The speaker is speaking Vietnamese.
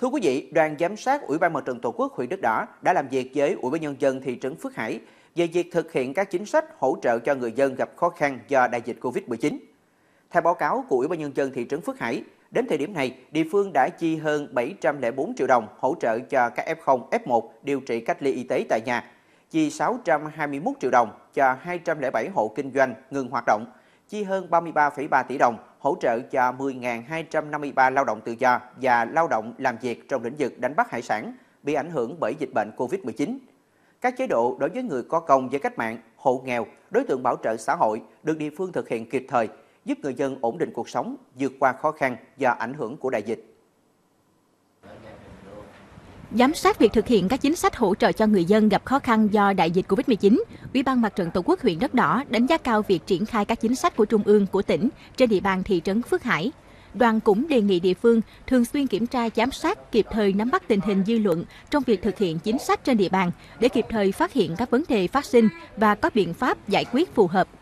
Thưa quý vị, đoàn giám sát Ủy ban Mặt trận Tổ quốc huyện Đức Đỏ đã làm việc với Ủy ban Nhân dân thị trấn Phước Hải về việc thực hiện các chính sách hỗ trợ cho người dân gặp khó khăn do đại dịch Covid-19. Theo báo cáo của Ủy ban Nhân dân thị trấn Phước Hải, đến thời điểm này, địa phương đã chi hơn 704 triệu đồng hỗ trợ cho các F0, F1 điều trị cách ly y tế tại nhà, chi 621 triệu đồng cho 207 hộ kinh doanh ngừng hoạt động – chi hơn 33,3 tỷ đồng hỗ trợ cho 10.253 lao động tự do và lao động làm việc trong lĩnh vực đánh bắt hải sản bị ảnh hưởng bởi dịch bệnh COVID-19. Các chế độ đối với người có công với cách mạng, hộ nghèo, đối tượng bảo trợ xã hội được địa phương thực hiện kịp thời, giúp người dân ổn định cuộc sống, vượt qua khó khăn do ảnh hưởng của đại dịch. Giám sát việc thực hiện các chính sách hỗ trợ cho người dân gặp khó khăn do đại dịch Covid-19, Ủy ban Mặt trận Tổ quốc huyện Đất Đỏ đánh giá cao việc triển khai các chính sách của Trung ương, của tỉnh trên địa bàn thị trấn Phước Hải. Đoàn cũng đề nghị địa phương thường xuyên kiểm tra giám sát, kịp thời nắm bắt tình hình dư luận trong việc thực hiện chính sách trên địa bàn để kịp thời phát hiện các vấn đề phát sinh và có biện pháp giải quyết phù hợp.